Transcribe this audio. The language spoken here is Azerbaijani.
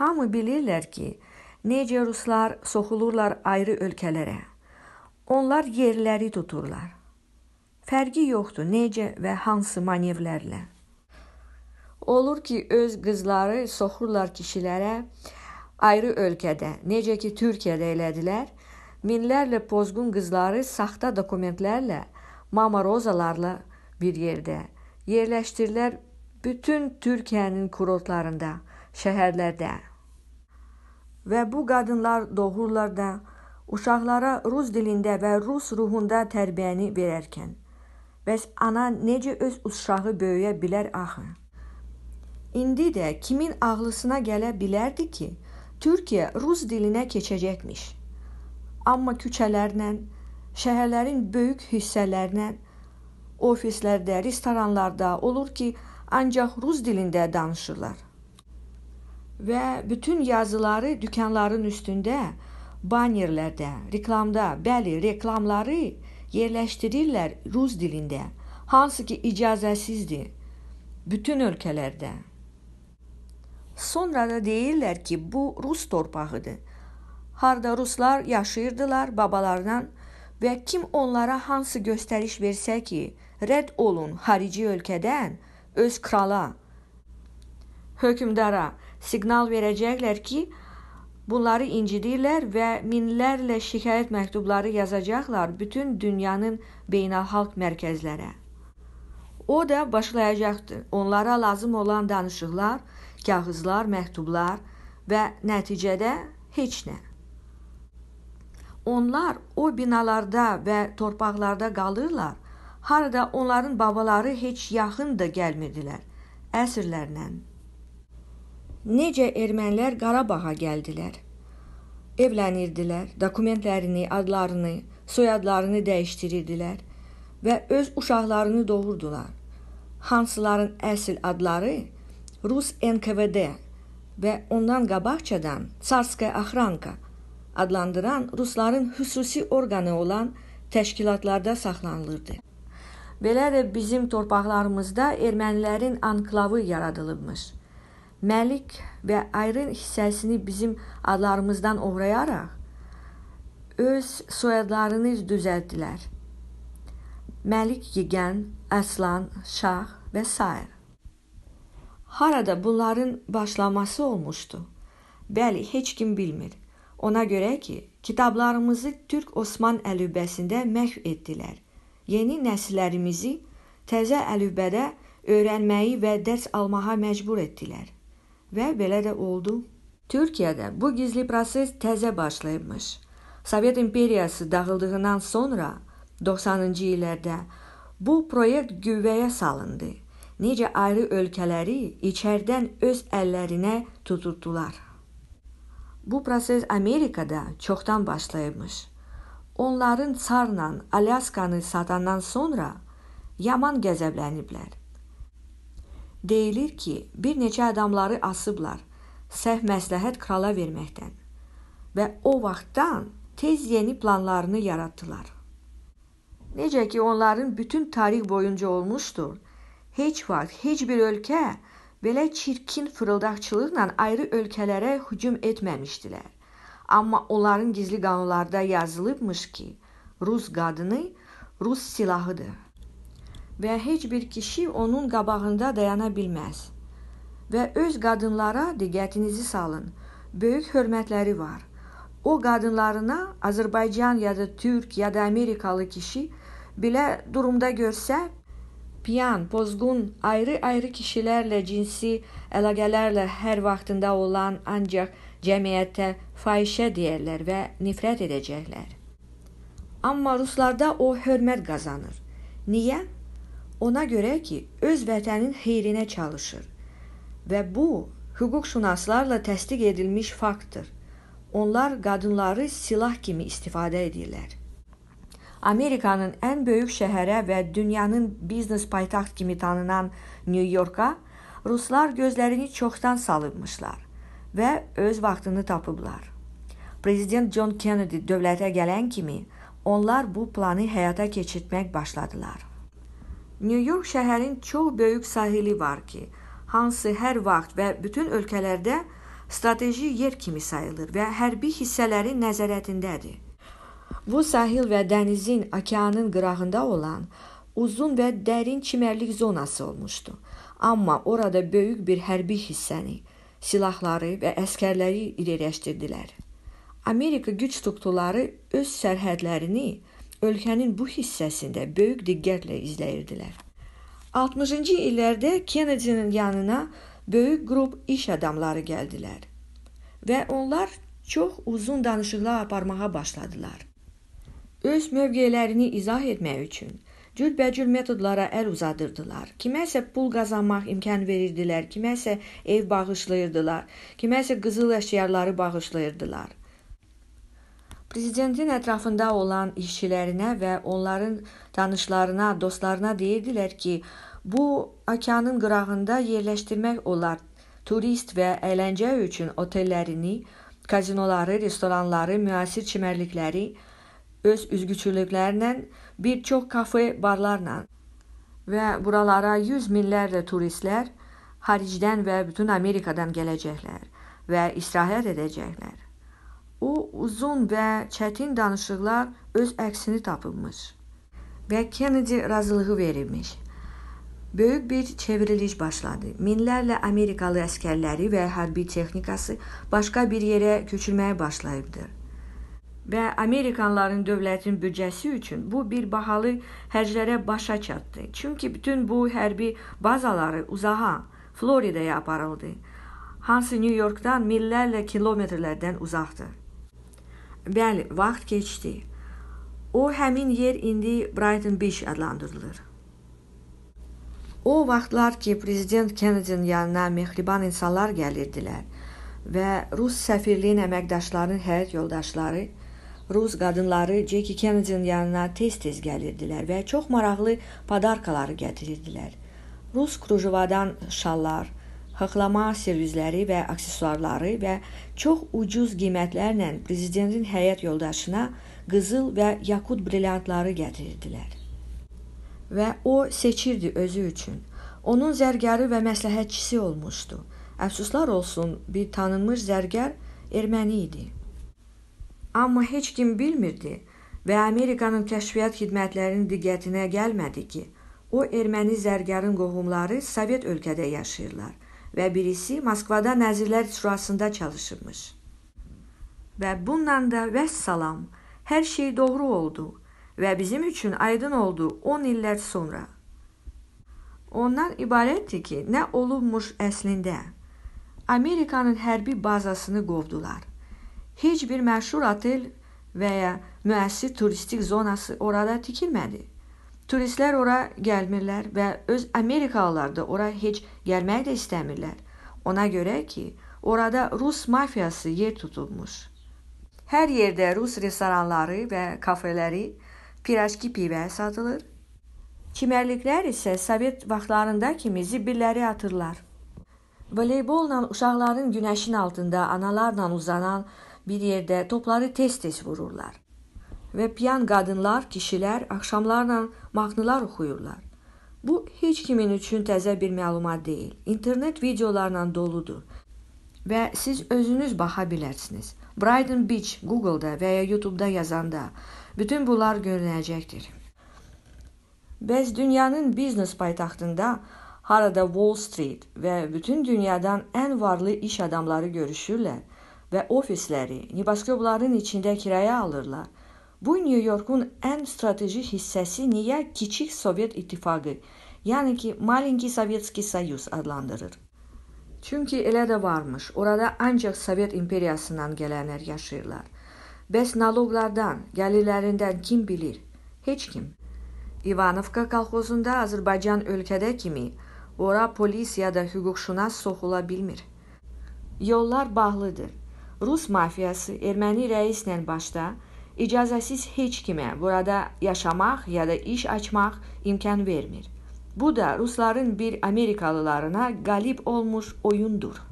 Hamı bilirlər ki, necə ruslar soxulurlar ayrı ölkələrə. Onlar yerləri tuturlar. Fərqi yoxdur necə və hansı manevrlərlə. Olur ki, öz qızları soxurlar kişilərə ayrı ölkədə, necə ki Türkiyədə elədilər. Minlərlə pozğun qızları saxta dokumentlərlə, mamarozalarla bir yerdə yerləşdirilər bütün Türkiyənin kurortlarında, şəhərlərdə. Və bu qadınlar doğurlar da uşaqlara rus dilində və rus ruhunda tərbiyəni verərkən Bəs ana necə öz uşağı böyüyə bilər axı? İndi də kimin ağlısına gələ bilərdi ki, Türkiyə rus dilinə keçəcəkmiş. Amma küçələrlə, şəhərlərin böyük hissələrinə, ofislərdə, restoranlarda olur ki, ancaq rus dilində danışırlar və bütün yazıları dükanların üstündə, bannerlərdə, reklamda, bəli, reklamları yerləşdirirlər rus dilində, hansı ki icazəsizdir bütün ölkələrdə. Sonra da deyirlər ki, bu rus torpağıdır. Harda ruslar yaşayırdılar babalarından və kim onlara hansı göstəriş versə ki, rədd olun xarici ölkədən öz krala, hökmdara siqnal verəcəklər ki, bunları incidirlər və minlərlə şikayət məktubları yazacaqlar bütün dünyanın beynəlxalq mərkəzlərə. O da başlayacaqdır. Onlara lazım olan danışıqlar, kağızlar, məktublar və nəticədə heç nə. Onlar o binalarda və torpaqlarda qalırlar. Harada onların babaları heç yaxın da gəlmirdilər əsrlərlə necə ermənilər Qarabağa gəldilər. Evlənirdilər, dokumentlərini, adlarını, soyadlarını dəyişdirirdilər və öz uşaqlarını doğurdular. Hansıların əsl adları Rus NKVD və ondan qabaqcadan Tsarskaya Axranka adlandıran rusların xüsusi orqanı olan təşkilatlarda saxlanılırdı. Belə də bizim torpaqlarımızda ermənilərin anklavı yaradılıbmış məlik və ayrın hissəsini bizim adlarımızdan oğrayaraq öz soyadlarını düzəltdilər. Məlik Yigən, Əslan, Şah və s. Harada bunların başlaması olmuşdu? Bəli, heç kim bilmir. Ona görə ki, kitablarımızı Türk-Osman əlübəsində məhv etdilər. Yeni nəsillərimizi təzə əlübədə öyrənməyi və dərs almağa məcbur etdilər. Və belə də oldu. Türkiyədə bu gizli proses təzə başlayıbmış. Sovet imperiyası dağıldığından sonra 90-cı illərdə bu proyekt qüvvəyə salındı. Necə ayrı ölkələri içərdən öz əllərinə tuturdular. Bu proses Amerikada çoxdan başlayıbmış. Onların Sarla Alyaskanı satandan sonra yaman qəzəbləniblər Deyilir ki, bir neçə adamları asıblar səhv məsləhət krala verməkdən və o vaxtdan tez yeni planlarını yaratdılar. Necə ki onların bütün tarix boyunca olmuşdur, heç vaxt heç bir ölkə belə çirkin fırıldaqçılıqla ayrı ölkələrə hücum etməmişdilər. Amma onların gizli qanunlarda yazılıbmış ki, Rus qadını Rus silahıdır və heç bir kişi onun qabağında dayana bilməz. Və öz qadınlara diqqətinizi salın. Böyük hörmətləri var. O qadınlarına Azərbaycan ya da Türk ya da Amerikalı kişi belə durumda görsə, piyan, pozğun, ayrı-ayrı kişilərlə cinsi əlaqələrlə hər vaxtında olan ancaq cəmiyyətə fahişə deyərlər və nifrət edəcəklər. Amma ruslarda o hörmət qazanır. Niyə? ona görə ki, öz vətənin xeyrinə çalışır. Və bu hüquqşünaslarla təsdiq edilmiş faktdır. Onlar qadınları silah kimi istifadə edirlər. Amerikanın ən böyük şəhərə və dünyanın biznes paytaxt kimi tanınan Nyu-Yorka ruslar gözlərini çoxdan salıbmışlar və öz vaxtını tapıblar. Prezident John Kennedy dövlətə gələn kimi onlar bu planı həyata keçirtmək başladılar. Nyu-York şəhərin çox böyük sahili var ki, hansı hər vaxt və bütün ölkələrdə strateji yer kimi sayılır və hərbi hissələri nəzarətindədir. Bu sahil və dənizin, okeanın qırağında olan uzun və dərin çimərlik zonası olmuşdu. Amma orada böyük bir hərbi hissəni, silahları və əskərləri irəliləşdirdilər. Amerika güc strukturları öz sərhədlərini ölkənin bu hissəsində böyük diqqətlə izləyirdilər. 60-cı illərdə Kennedy-nin yanına böyük qrup iş adamları gəldilər və onlar çox uzun danışıqlar aparmağa başladılar. Öz mövqelərini izah etmək üçün cürbəcür metodlara əl uzadırdılar. Kiməsə pul qazanmaq imkan verirdilər, kiməsə ev bağışlayırdılar, kiməsə qızıl əşyaları bağışlayırdılar. Prezidentin ətrafında olan işçilərinə və onların tanışlarına, dostlarına deyirdilər ki, bu okeanın qırağında yerləşdirmək olar. Turist və əyləncə üçün otellərini, kazinoları, restoranları, müasir çimərlikləri, öz üzgüçülüklərlə, bir çox kafe barlarla və buralara yüz minlərlə turistlər xaricdən və bütün Amerikadan gələcəklər və istirahət edəcəklər. O uzun və çətin danışıqlar öz əksini tapıbmış və Kennedy razılığı verilmiş. Böyük bir çevriliş başladı. Minlərlə Amerikalı əskərləri və hərbi texnikası başqa bir yerə köçülməyə başlayıbdır. Və Amerikanların dövlətin büdcəsi üçün bu bir bahalı hərclərə başa çatdı. Çünki bütün bu hərbi bazaları uzağa, Floridaya aparıldı. Hansı Nyu-Yorkdan millərlə kilometrlərdən uzaqdır. Bəli, vaxt keçdi. O həmin yer indi Brighton Beach adlandırılır. O vaxtlar ki, prezident Kennedy-nin yanına mehriban insanlar gəlirdilər və Rus səfirliyin əməkdaşlarının həyat yoldaşları, Rus qadınları Jackie Kennedy-nin yanına tez-tez gəlirdilər və çox maraqlı podarkaları gətirirdilər. Rus krujivadan şallar, haqlama servizləri və aksesuarları və çox ucuz qiymətlərlə prezidentin həyat yoldaşına qızıl və yakut brilyantları gətirirdilər. Və o seçirdi özü üçün. Onun zərgəri və məsləhətçisi olmuşdu. Əfsuslar olsun, bir tanınmış zərgər erməni idi. Amma heç kim bilmirdi və Amerikanın kəşfiyyat xidmətlərinin diqqətinə gəlmədi ki, o erməni zərgərin qohumları Sovet ölkədə yaşayırlar və birisi Moskvada Nəzirlər Şurasında çalışırmış. Və bununla da vəssalam, hər şey doğru oldu və bizim üçün aydın oldu 10 illər sonra. Ondan ibarətdir ki, nə olubmuş əslində? Amerikanın hərbi bazasını qovdular. Heç bir məşhur otel və ya müəssir turistik zonası orada tikilmədi. Turistlər ora gəlmirlər və öz Amerikalılar da ora heç gəlmək də istəmirlər. Ona görə ki, orada Rus mafiyası yer tutulmuş. Hər yerdə Rus restoranları və kafeləri pirajki pivə satılır. Çimərliklər isə Sovet vaxtlarında kimi zibilləri atırlar. Voleybolla uşaqların günəşin altında analarla uzanan bir yerdə topları tez-tez vururlar və piyan qadınlar, kişilər axşamlarla mahnılar oxuyurlar. Bu heç kimin üçün təzə bir məlumat deyil. İnternet videolarla doludur və siz özünüz baxa bilərsiniz. Brighton Beach Google-da və ya YouTube-da yazanda bütün bunlar görünəcəkdir. Bəs dünyanın biznes paytaxtında harada Wall Street və bütün dünyadan ən varlı iş adamları görüşürlər və ofisləri, nibaskobların içində kiraya alırlar Bu Nyu-Yorkun ən strateji hissəsi niyə Kiçik Sovet İttifaqı, yəni ki Malenki Sovetski Soyuz adlandırır? Çünki elə də varmış. Orada ancaq Sovet imperiyasından gələnlər yaşayırlar. Bəs naloqlardan, gəlirlərindən kim bilir? Heç kim. İvanovka kolxozunda Azərbaycan ölkədə kimi ora polis ya da hüquqşünas soxula bilmir. Yollar bağlıdır. Rus mafiyası erməni rəislə başda icazəsiz heç kimə burada yaşamaq ya da iş açmaq imkan vermir. Bu da Rusların bir Amerikalılarına qalib olmuş oyundur.